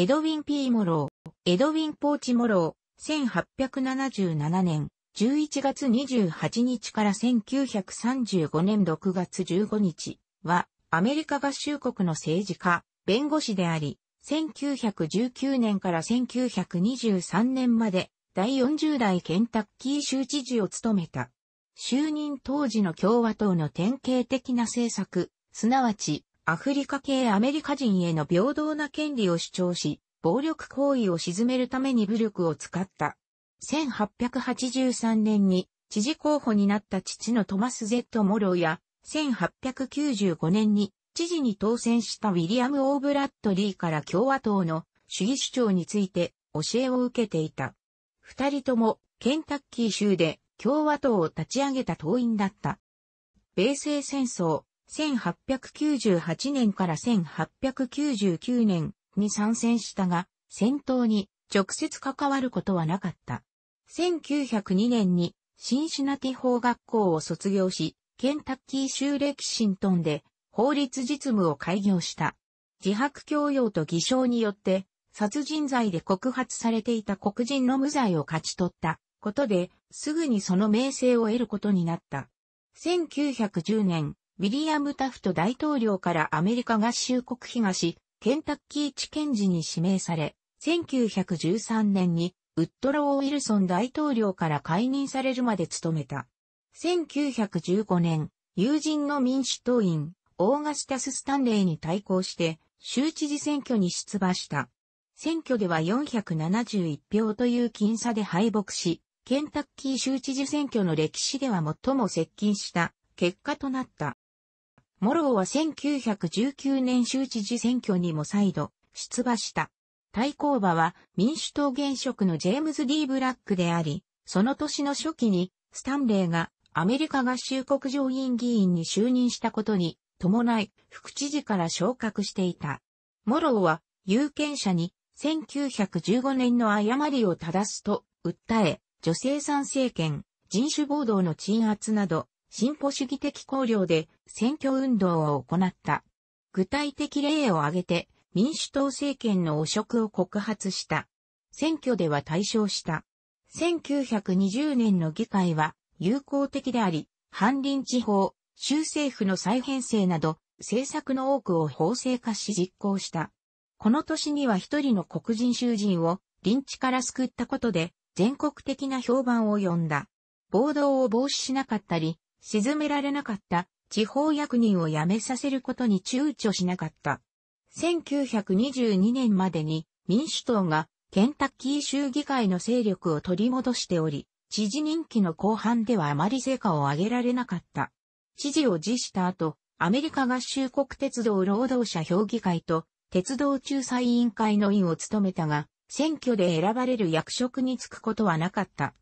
エドウィン・ピー・モロー、エドウィン・ポーチ・モロー、1877年11月28日から1935年6月15日は、アメリカ合衆国の政治家、弁護士であり、1919年から1923年まで、第40代ケンタッキー州知事を務めた。就任当時の共和党の典型的な政策、すなわちアフリカ系アメリカ人への平等な権利を主張し、暴力行為を鎮めるために武力を使った。1883年に知事候補になった父のトマス・ゼット・モローや、1895年に知事に当選したウィリアム・オーブラッドリーから共和党の主義主張について教えを受けていた。二人ともケンタッキー州で共和党を立ち上げた党員だった。米西戦争、1898年から1899年に参戦したが、戦闘に直接関わることはなかった。1902年にシンシナティ法学校を卒業し、ケンタッキー州レキシントンで法律実務を開業した。自白教養と偽証によって、殺人罪で告発されていた黒人の無罪を勝ち取ったことで、すぐにその名声を得ることになった。1910年、ウィリアム・タフト大統領からアメリカ合衆国東、ケンタッキー地検事に指名され、1913年にウッドロー・ウィルソン大統領から解任されるまで務めた。1915年、友人の民主党員、オーガスタス・スタンレーに対抗して、州知事選挙に出馬した。選挙では471票という僅差で敗北し、ケンタッキー州知事選挙の歴史では最も接近した結果となった。モローは1919年州知事選挙にも再度出馬した。対抗馬は民主党現職のジェームズ・ D・ ブラックであり、その年の初期にスタンレーがアメリカ合衆国上院議員に就任したことに伴い副知事から昇格していた。モローは有権者に1915年の誤りを正すと訴え、女性参政権、人種暴動の鎮圧など進歩主義的考慮で選挙運動を行った。具体的例を挙げて民主党政権の汚職を告発した。選挙では対象した。1920年の議会は友好的であり、反林地方、州政府の再編成など政策の多くを法制化し実行した。この年には一人の黒人囚人を林地から救ったことで全国的な評判を呼んだ。暴動を防止しなかったり、沈められなかった地方役人を辞めさせることに躊躇しなかった。1922年までに民主党がケンタッキー州議会の勢力を取り戻しており、知事任期の後半ではあまり成果を上げられなかった。知事を辞した後、アメリカ合衆国鉄道労働者評議会と鉄道仲裁委員会の委員を務めたが、選挙で選ばれる役職に就くことはなかった。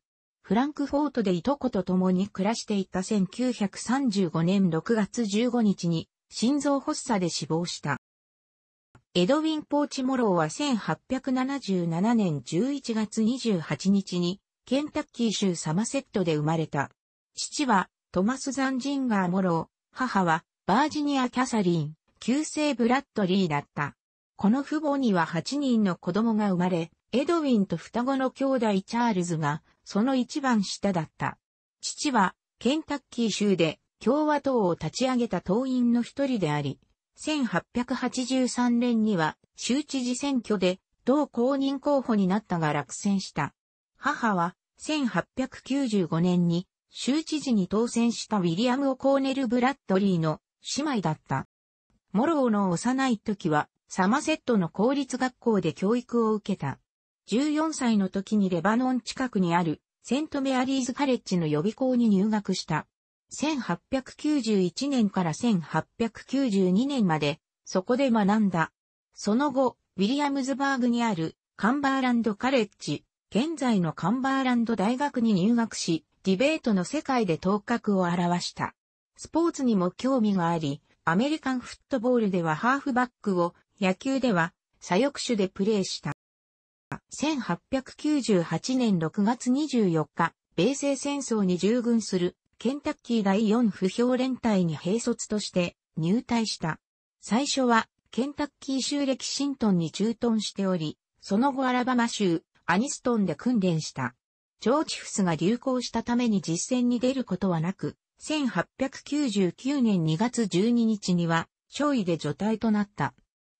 フランクフォートでいとこと共に暮らしていた1935年6月15日に心臓発作で死亡した。エドウィン・ポーチモローは1877年11月28日にケンタッキー州サマセットで生まれた。父はトマス・ザンジンガー・モロー、母はバージニア・キャサリン、旧姓ブラッドリーだった。この父母には8人の子供が生まれ、エドウィンと双子の兄弟チャールズがその一番下だった。父は、ケンタッキー州で共和党を立ち上げた党員の一人であり、1883年には州知事選挙で同公認候補になったが落選した。母は1895年に州知事に当選したウィリアム・オコーネル・ブラッドリーの姉妹だった。モローの幼い時はサマセットの公立学校で教育を受けた。14歳の時にレバノン近くにあるセントメアリーズカレッジの予備校に入学した。1891年から1892年までそこで学んだ。その後、ウィリアムズバーグにあるカンバーランドカレッジ、現在のカンバーランド大学に入学し、ディベートの世界で頭角を現した。スポーツにも興味があり、アメリカンフットボールではハーフバックを、野球では左翼手でプレーした。1898年6月24日、米西戦争に従軍するケンタッキー第4不評連隊に兵卒として入隊した。最初はケンタッキー州歴シントンに駐屯しており、その後アラバマ州アニストンで訓練した。ジョーチフスが流行したために実戦に出ることはなく、1899年2月12日には、勝利で除隊となった。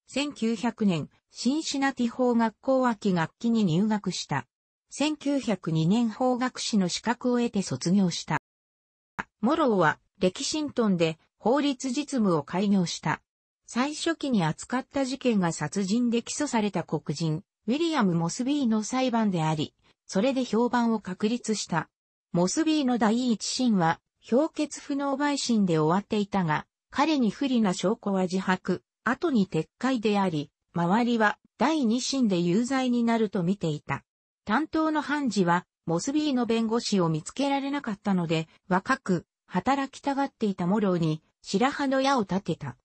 1900年、シンシナティ法学校秋学期に入学した。1902年法学士の資格を得て卒業した。モローは、歴史ントンで法律実務を開業した。最初期に扱った事件が殺人で起訴された黒人、ウィリアム・モスビーの裁判であり、それで評判を確立した。モスビーの第一審は、評決不能陪審で終わっていたが、彼に不利な証拠は自白、後に撤回であり、周りは第2審で有罪になると見ていた。担当の判事は、モスビーの弁護士を見つけられなかったので、若く、働きたがっていたモローに、白羽の矢を立てた。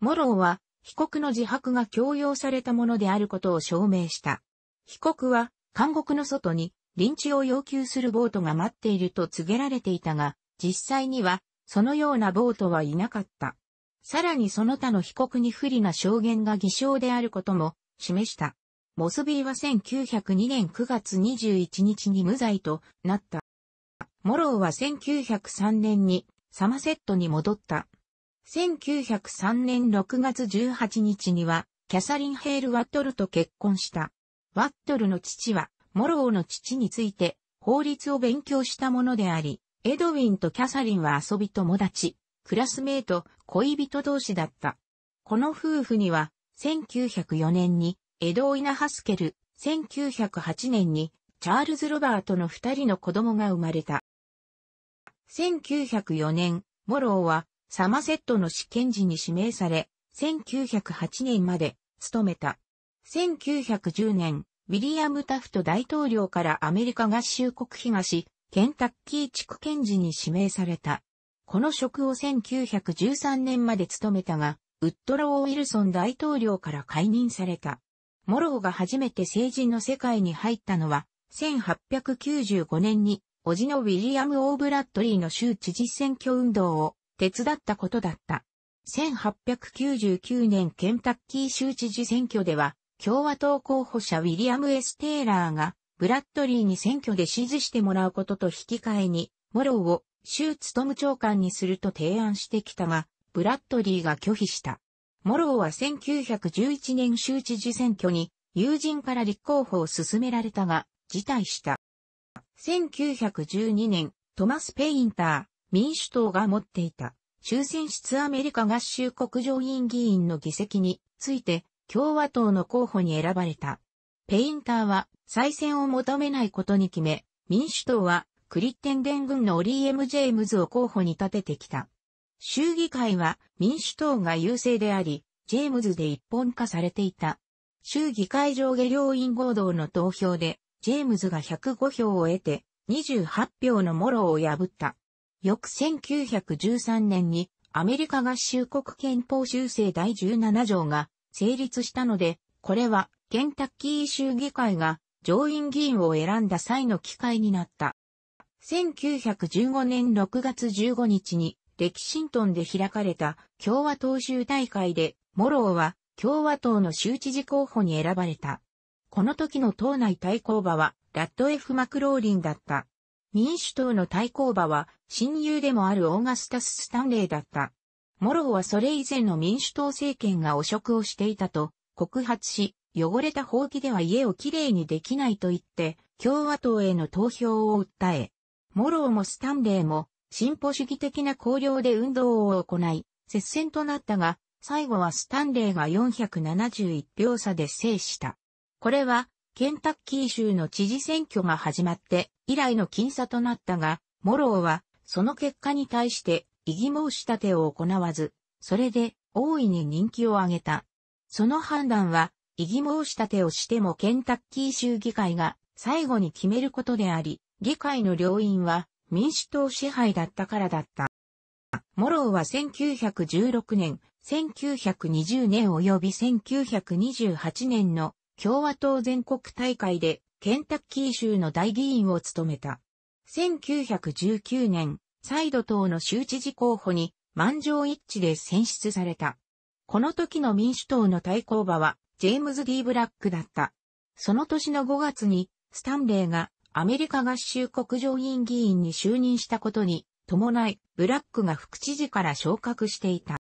モローは、被告の自白が強要されたものであることを証明した。被告は、監獄の外に、臨時を要求するボートが待っていると告げられていたが、実際には、そのようなボートはいなかった。さらにその他の被告に不利な証言が偽証であることも示した。モスビーは1902年9月21日に無罪となった。モローは1903年にサマセットに戻った。1903年6月18日には、キャサリン・ヘール・ワットルと結婚した。ワットルの父は、モローの父について、法律を勉強したものであり、エドウィンとキャサリンは遊び友達。クラスメート、恋人同士だった。この夫婦には、1904年にエドウイナ・ハスケル、1908年にチャールズ・ロバートの二人の子供が生まれた。1904年、モローはサマセットの試験時に指名され、1908年まで勤めた。1910年、ウィリアム・タフト大統領からアメリカ合衆国東、ケンタッキー地区検事に指名された。この職を1913年まで務めたが、ウッドロー・ウィルソン大統領から解任された。モローが初めて成人の世界に入ったのは、1895年に、おじのウィリアム・オー・ブラッドリーの州知事選挙運動を手伝ったことだった。1899年ケンタッキー州知事選挙では、共和党候補者ウィリアム・エス・テイラーが、ブラッドリーに選挙で支持してもらうことと引き換えに、モローを州務長官にすると提案してきたが、ブラッドリーが拒否した。モローは1911年州知事選挙に友人から立候補を勧められたが、辞退した。1912年、トマス・ペインター、民主党が持っていた、終戦室アメリカ合衆国上院議員の議席について、共和党の候補に選ばれた。ペインターは再選を求めないことに決め、民主党はクリッテンデン軍のオリー・エム・ジェームズを候補に立ててきた。衆議会は民主党が優勢であり、ジェームズで一本化されていた。衆議会上下両院合同の投票で、ジェームズが105票を得て、28票のモロを破った。翌1913年にアメリカ合衆国憲法修正第17条が成立したので、これはケンタッキー衆議会が上院議員を選んだ際の機会になった。1915年6月15日に、レキシントンで開かれた共和党州大会で、モローは共和党の州知事候補に選ばれた。この時の党内対抗馬は、ラッド F・ マクローリンだった。民主党の対抗馬は、親友でもあるオーガスタス・スタンレーだった。モローはそれ以前の民主党政権が汚職をしていたと告発し、汚れた放棄では家をきれいにできないと言って、共和党への投票を訴え、モローもスタンレーも、進歩主義的な考慮で運動を行い、接戦となったが、最後はスタンレーが471票差で制した。これは、ケンタッキー州の知事選挙が始まって以来の僅差となったが、モローはその結果に対して異議申し立てを行わず、それで大いに人気を上げた。その判断は異議申し立てをしてもケンタッキー州議会が最後に決めることであり、議会の両院は民主党支配だったからだった。モローは1916年、1920年及び1928年の共和党全国大会でケンタッキー州の大議員を務めた。1919年、再度党の州知事候補に満場一致で選出された。この時の民主党の対抗馬はジェームズ・ディブラックだった。その年の5月にスタンレーがアメリカ合衆国上院議員に就任したことに伴い、ブラックが副知事から昇格していた。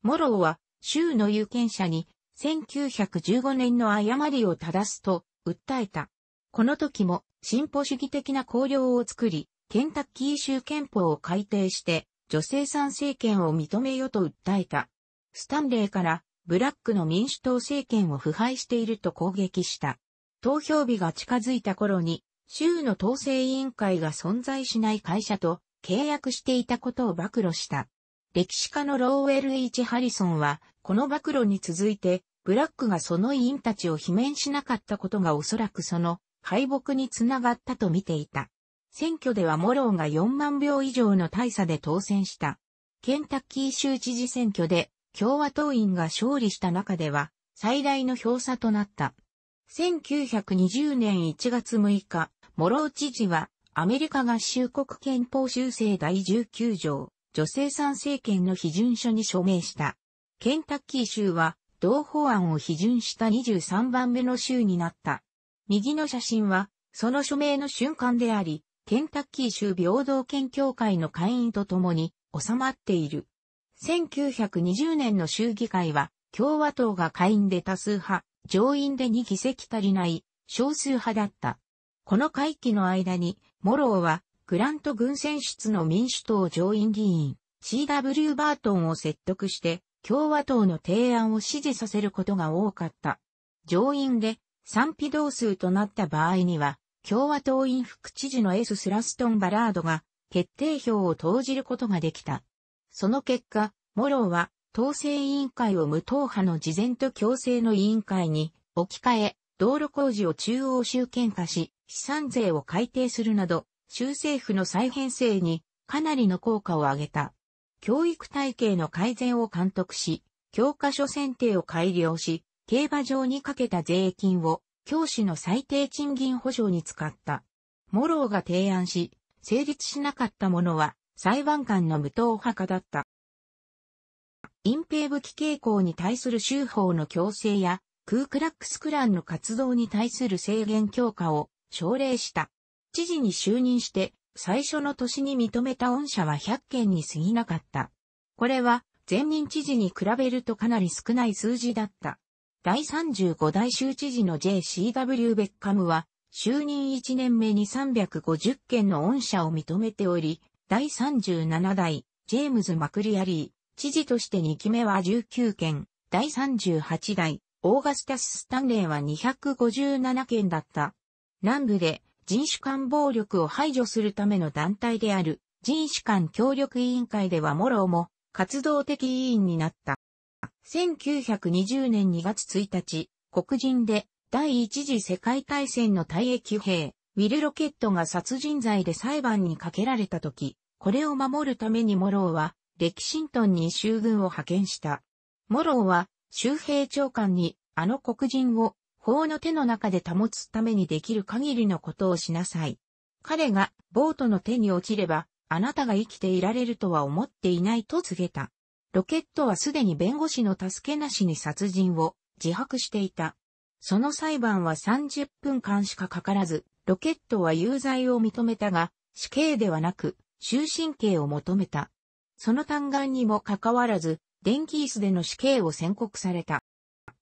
モローは州の有権者に1915年の誤りを正すと訴えた。この時も進歩主義的な綱領を作り、ケンタッキー州憲法を改定して女性参政権を認めよと訴えた。スタンレーからブラックの民主党政権を腐敗していると攻撃した。投票日が近づいた頃に、州の統制委員会が存在しない会社と契約していたことを暴露した。歴史家のローウェル・イチ・ハリソンは、この暴露に続いて、ブラックがその委員たちを罷免しなかったことがおそらくその敗北につながったと見ていた。選挙ではモローが4万票以上の大差で当選した。ケンタッキー州知事選挙で共和党員が勝利した中では最大の票差となった。1920年1月6日、モロー知事は、アメリカ合衆国憲法修正第19条、女性参政権の批准書に署名した。ケンタッキー州は、同法案を批准した23番目の州になった。右の写真は、その署名の瞬間であり、ケンタッキー州平等権協会の会員と共に収まっている。1920年の州議会は、共和党が会員で多数派、上院で2議席足りない少数派だった。この会期の間に、モローはグラント軍選出の民主党上院議員 CW バートンを説得して共和党の提案を支持させることが多かった。上院で賛否同数となった場合には、共和党員副知事の S. スラストン・バラードが決定票を投じることができた。その結果、モローは統制委員会を無党派の事前と強制の委員会に置き換え、道路工事を中央集権化し、資産税を改定するなど、州政府の再編成にかなりの効果を上げた。教育体系の改善を監督し、教科書選定を改良し、競馬場にかけた税金を教師の最低賃金保障に使った。モローが提案し、成立しなかったものは裁判官の無党派化だった。隠蔽武器傾向に対する州法の強制や、クークラックスクランの活動に対する制限強化を奨励した。知事に就任して、最初の年に認めた恩赦は100件に過ぎなかった。これは、前任知事に比べるとかなり少ない数字だった。第35代州知事の JCW ベッカムは、就任1年目に350件の恩赦を認めており、第37代ジェームズ・マクリアリー、知事として2期目は19件、第38代、オーガスタス・スタンレーは257件だった。南部で人種間暴力を排除するための団体である人種間協力委員会ではモローも活動的委員になった。1920年2月1日、黒人で第一次世界大戦の退役兵、ウィル・ロケットが殺人罪で裁判にかけられた時、これを守るためにモローはレキシントンに州軍を派遣した。モローは、州兵長官に、あの黒人を、法の手の中で保つためにできる限りのことをしなさい。彼が、ボートの手に落ちれば、あなたが生きていられるとは思っていないと告げた。ロケットはすでに弁護士の助けなしに殺人を自白していた。その裁判は30分間しかかからず、ロケットは有罪を認めたが、死刑ではなく、終身刑を求めた。その嘆願にもかかわらず、電気椅子での死刑を宣告された。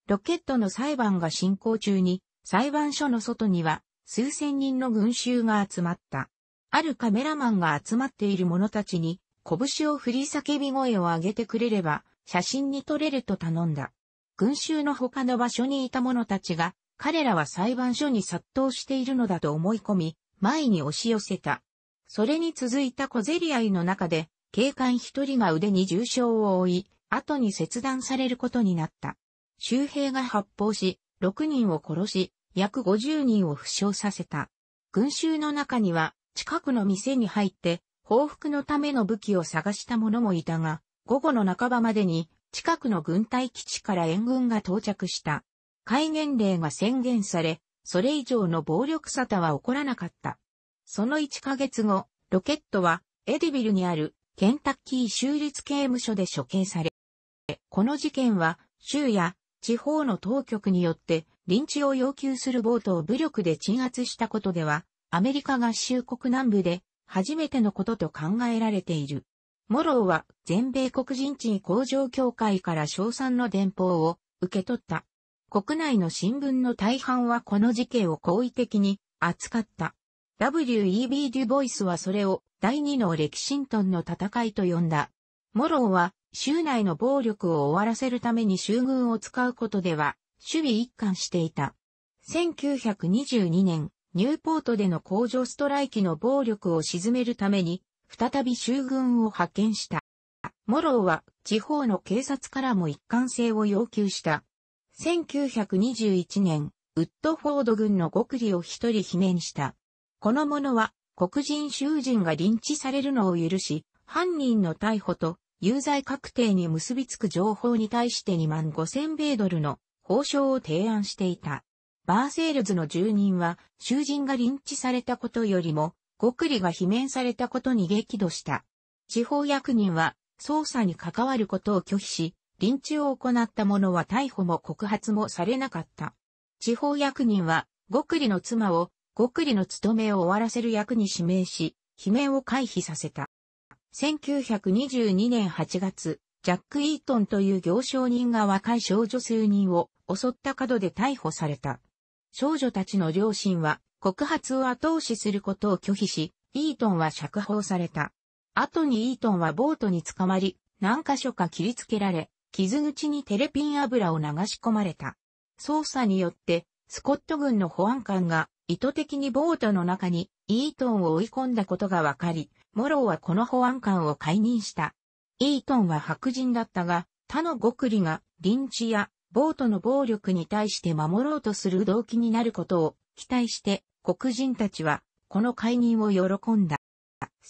ロケットの裁判が進行中に、裁判所の外には、数千人の群衆が集まった。あるカメラマンが集まっている者たちに、拳を振り叫び声を上げてくれれば、写真に撮れると頼んだ。群衆の他の場所にいた者たちが、彼らは裁判所に殺到しているのだと思い込み、前に押し寄せた。それに続いた小競り合いの中で、警官一人が腕に重傷を負い、後に切断されることになった。周平が発砲し、6人を殺し、約50人を負傷させた。群衆の中には、近くの店に入って、報復のための武器を探した者もいたが、午後の半ばまでに、近くの軍隊基地から援軍が到着した。戒厳令が宣言され、それ以上の暴力沙汰は起こらなかった。その1ヶ月後、ロケットは、エディビルにあるケンタッキー州立刑務所で処刑され、この事件は州や地方の当局によって臨時を要求するボートを武力で鎮圧したことでは、アメリカ合衆国南部で初めてのことと考えられている。モローは全米黒人地位向上協会から称賛の電報を受け取った。国内の新聞の大半はこの事件を好意的に扱った。W.E.B. デュボイスはそれを第二のレキシントンの戦いと呼んだ。モローは、州内の暴力を終わらせるために州軍を使うことでは、守備一貫していた。1922年、ニューポートでの工場ストライキの暴力を鎮めるために、再び州軍を派遣した。モローは地方の警察からも一貫性を要求した。1921年、ウッドフォード軍の極利を一人罷免した。この者は黒人囚人がリンチされるのを許し、犯人の逮捕と有罪確定に結びつく情報に対して2万5000米ドルの報奨を提案していた。バーセールズの住人は囚人がリンチされたことよりも、極利が罷免されたことに激怒した。地方役人は捜査に関わることを拒否し、臨地を行った者は逮捕も告発もされなかった。地方役人は、極利の妻をくりの務めを終わらせる役に指名し、悲鳴を回避させた。1922年8月、ジャック・イートンという行商人が若い少女数人を襲った角で逮捕された。少女たちの両親は告発を後押しすることを拒否し、イートンは釈放された。後にイートンはボートに捕まり、何箇所か切りつけられ、傷口にテレピン油を流し込まれた。捜査によって、スコット軍の保安官が意図的にボートの中にイートンを追い込んだことがわかり、モローはこの保安官を解任した。イートンは白人だったが、他の極利が臨チやボートの暴力に対して守ろうとする動機になることを期待して黒人たちはこの解任を喜んだ。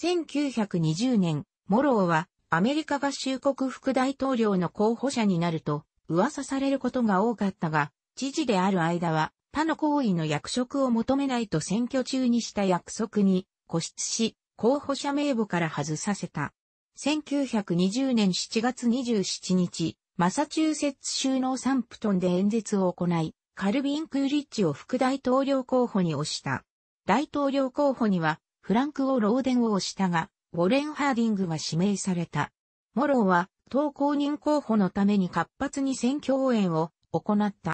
1920年、モローはアメリカ合衆国副大統領の候補者になると噂されることが多かったが、知事である間は他の行為の役職を求めないと選挙中にした約束に固執し、候補者名簿から外させた。1920年7月27日、マサチューセッツ州のサンプトンで演説を行い、カルビン・クーリッチを副大統領候補に推した。大統領候補には、フランク・オ・ローデンを推したが、ウォレン・ハーディングが指名された。モローは、党公認候補のために活発に選挙応援を行った。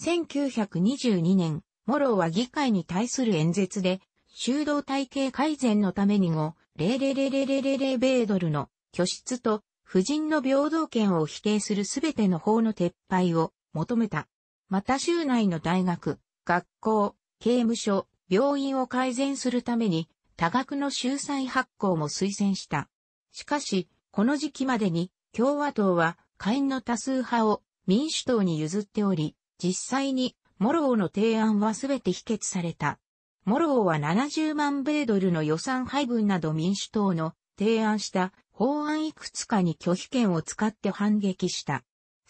1922年、モローは議会に対する演説で、修道体系改善のために5、0 0 0 0レレベードルの拠出と、婦人の平等権を否定するすべての法の撤廃を求めた。また州内の大学、学校、刑務所、病院を改善するために、多額の州債発行も推薦した。しかし、この時期までに共和党は下院の多数派を民主党に譲っており、実際に、モローの提案はすべて否決された。モローは70万米ドルの予算配分など民主党の提案した法案いくつかに拒否権を使って反撃した。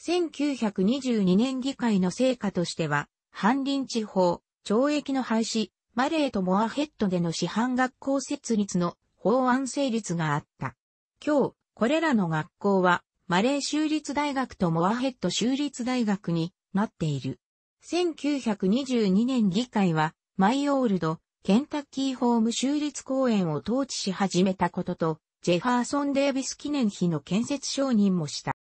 1922年議会の成果としては、反林地方、懲役の廃止、マレーとモアヘッドでの市販学校設立の法案成立があった。今日、これらの学校は、マレー州立大学とモアヘッド州立大学に待っている。1922年議会は、マイオールド、ケンタッキーホーム州立公園を統治し始めたことと、ジェファーソン・デービス記念碑の建設承認もした。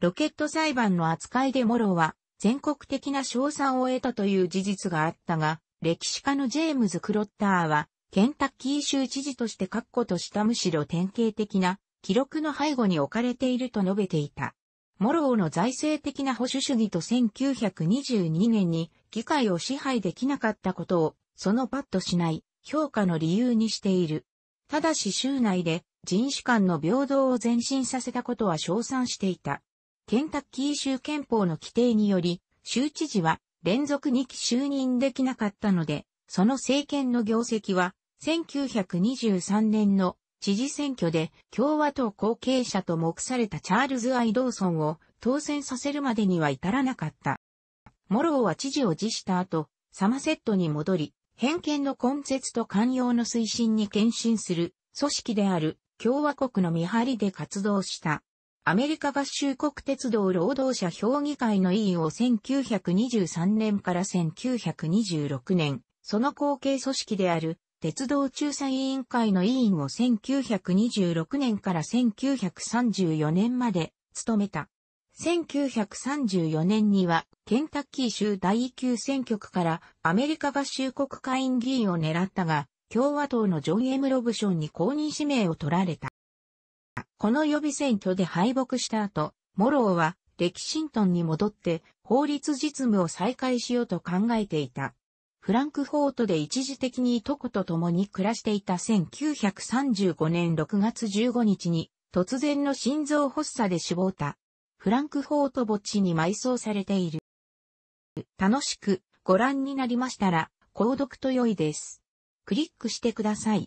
ロケット裁判の扱いでモロは、全国的な賞賛を得たという事実があったが、歴史家のジェームズ・クロッターは、ケンタッキー州知事として確固としたむしろ典型的な記録の背後に置かれていると述べていた。モローの財政的な保守主義と1922年に議会を支配できなかったことを、そのパッとしない評価の理由にしている。ただし州内で人種間の平等を前進させたことは称賛していた。ケンタッキー州憲法の規定により、州知事は連続2期就任できなかったので、その政権の業績は1923年の知事選挙で共和党後継者と目されたチャールズ・アイ・ドーソンを当選させるまでには至らなかった。モローは知事を辞した後、サマセットに戻り、偏見の根絶と寛容の推進に献身する組織である共和国の見張りで活動した。アメリカ合衆国鉄道労働者評議会の委員を1923年から1926年、その後継組織である鉄道仲裁委員会の委員を1926年から1934年まで務めた。1934年には、ケンタッキー州第級選挙区からアメリカ合衆国会員議員を狙ったが、共和党のジョン・エム・ロブションに公認指名を取られた。この予備選挙で敗北した後、モローはレキシントンに戻って法律実務を再開しようと考えていた。フランクフォートで一時的にいとこと共に暮らしていた1935年6月15日に突然の心臓発作で死亡た。フランクフォート墓地に埋葬されている。楽しくご覧になりましたら、購読と良いです。クリックしてください。